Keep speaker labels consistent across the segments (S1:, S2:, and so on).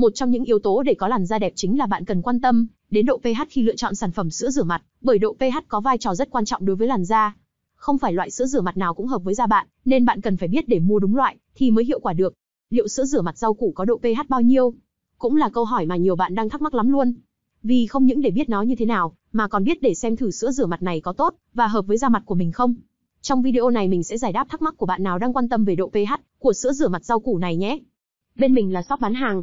S1: Một trong những yếu tố để có làn da đẹp chính là bạn cần quan tâm đến độ pH khi lựa chọn sản phẩm sữa rửa
S2: mặt, bởi độ pH có vai trò rất quan trọng đối với làn da. Không phải loại sữa rửa mặt nào cũng hợp với da bạn, nên bạn cần phải biết để mua đúng loại thì mới hiệu quả được. Liệu sữa rửa mặt rau củ có độ pH bao nhiêu? Cũng là câu hỏi mà nhiều bạn đang thắc mắc lắm luôn. Vì không những để biết nó như thế nào, mà còn biết để xem thử sữa rửa mặt này có tốt và hợp với da mặt của mình không. Trong video này mình sẽ giải đáp thắc mắc của bạn nào đang quan tâm về độ pH của sữa rửa mặt rau củ này nhé. Bên mình là shop bán hàng,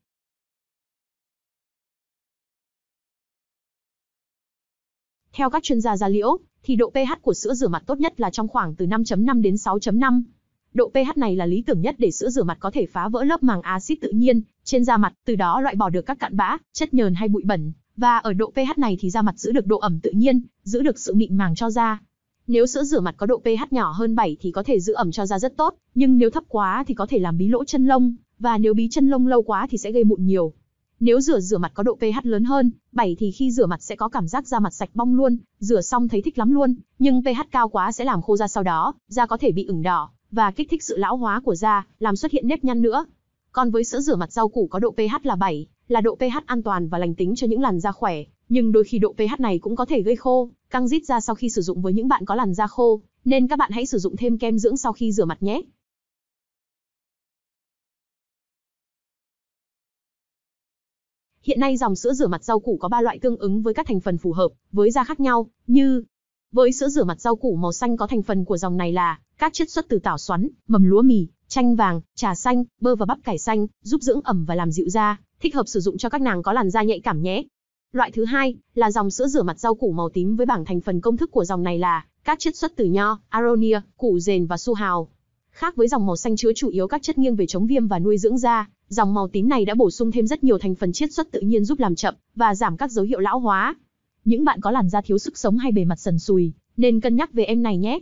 S1: Theo các chuyên gia da liễu, thì độ pH
S2: của sữa rửa mặt tốt nhất là trong khoảng từ 5.5 đến 6.5. Độ pH này là lý tưởng nhất để sữa rửa mặt có thể phá vỡ lớp màng axit tự nhiên trên da mặt, từ đó loại bỏ được các cặn bã, chất nhờn hay bụi bẩn. Và ở độ pH này thì da mặt giữ được độ ẩm tự nhiên, giữ được sự mịn màng cho da. Nếu sữa rửa mặt có độ pH nhỏ hơn 7 thì có thể giữ ẩm cho da rất tốt, nhưng nếu thấp quá thì có thể làm bí lỗ chân lông, và nếu bí chân lông lâu quá thì sẽ gây mụn nhiều. Nếu rửa rửa mặt có độ pH lớn hơn, 7 thì khi rửa mặt sẽ có cảm giác da mặt sạch bong luôn, rửa xong thấy thích lắm luôn, nhưng pH cao quá sẽ làm khô da sau đó, da có thể bị ửng đỏ và kích thích sự lão hóa của da, làm xuất hiện nếp nhăn nữa. Còn với sữa rửa mặt rau củ có độ pH là 7, là độ pH an toàn và lành tính cho những làn da khỏe, nhưng đôi khi độ pH này cũng có thể gây khô, căng rít da sau khi sử dụng với những
S1: bạn có làn da khô, nên các bạn hãy sử dụng thêm kem dưỡng sau khi rửa mặt nhé. Hiện nay dòng sữa rửa mặt rau củ có 3 loại tương ứng với các thành phần phù hợp với da khác nhau, như với sữa rửa
S2: mặt rau củ màu xanh có thành phần của dòng này là các chất xuất từ tảo xoắn, mầm lúa mì, chanh vàng, trà xanh, bơ và bắp cải xanh, giúp dưỡng ẩm và làm dịu da, thích hợp sử dụng cho các nàng có làn da nhạy cảm nhé. Loại thứ hai là dòng sữa rửa mặt rau củ màu tím với bảng thành phần công thức của dòng này là các chất xuất từ nho, aronia, củ dền và su hào. Khác với dòng màu xanh chứa chủ yếu các chất nghiêng về chống viêm và nuôi dưỡng da, Dòng màu tím này đã bổ sung thêm rất nhiều thành phần chiết xuất tự nhiên giúp làm chậm và giảm các dấu hiệu lão hóa. Những bạn có làn da thiếu sức sống hay bề mặt sần sùi, nên cân nhắc về em này nhé.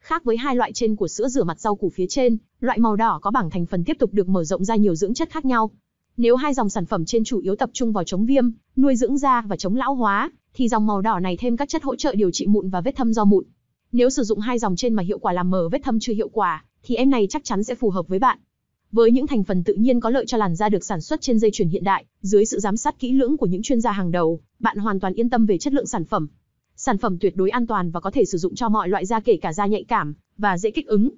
S2: Khác với hai loại trên của sữa rửa mặt rau củ phía trên, loại màu đỏ có bảng thành phần tiếp tục được mở rộng ra nhiều dưỡng chất khác nhau. Nếu hai dòng sản phẩm trên chủ yếu tập trung vào chống viêm, nuôi dưỡng da và chống lão hóa, thì dòng màu đỏ này thêm các chất hỗ trợ điều trị mụn và vết thâm do mụn. Nếu sử dụng hai dòng trên mà hiệu quả làm mờ vết thâm chưa hiệu quả, thì em này chắc chắn sẽ phù hợp với bạn. Với những thành phần tự nhiên có lợi cho làn da được sản xuất trên dây chuyền hiện đại, dưới sự giám sát kỹ lưỡng của những chuyên gia hàng đầu, bạn hoàn toàn yên tâm về chất lượng sản phẩm. Sản phẩm tuyệt đối an toàn và có thể sử dụng
S1: cho mọi loại da kể cả da nhạy cảm và dễ kích ứng.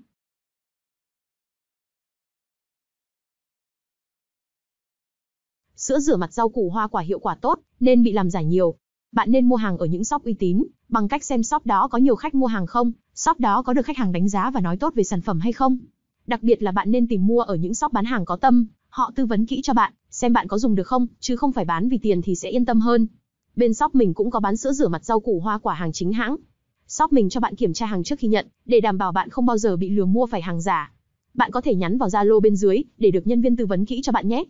S1: Sữa rửa mặt rau củ hoa quả hiệu quả
S2: tốt nên bị làm giả nhiều. Bạn nên mua hàng ở những shop uy tín bằng cách xem shop đó có nhiều khách mua hàng không, shop đó có được khách hàng đánh giá và nói tốt về sản phẩm hay không. Đặc biệt là bạn nên tìm mua ở những shop bán hàng có tâm, họ tư vấn kỹ cho bạn, xem bạn có dùng được không, chứ không phải bán vì tiền thì sẽ yên tâm hơn. Bên shop mình cũng có bán sữa rửa mặt rau củ hoa quả hàng chính hãng. Shop mình cho bạn kiểm tra hàng trước khi nhận, để đảm bảo bạn không bao giờ bị lừa mua phải hàng giả. Bạn có thể nhắn vào Zalo bên dưới để được nhân viên tư vấn kỹ cho bạn nhé.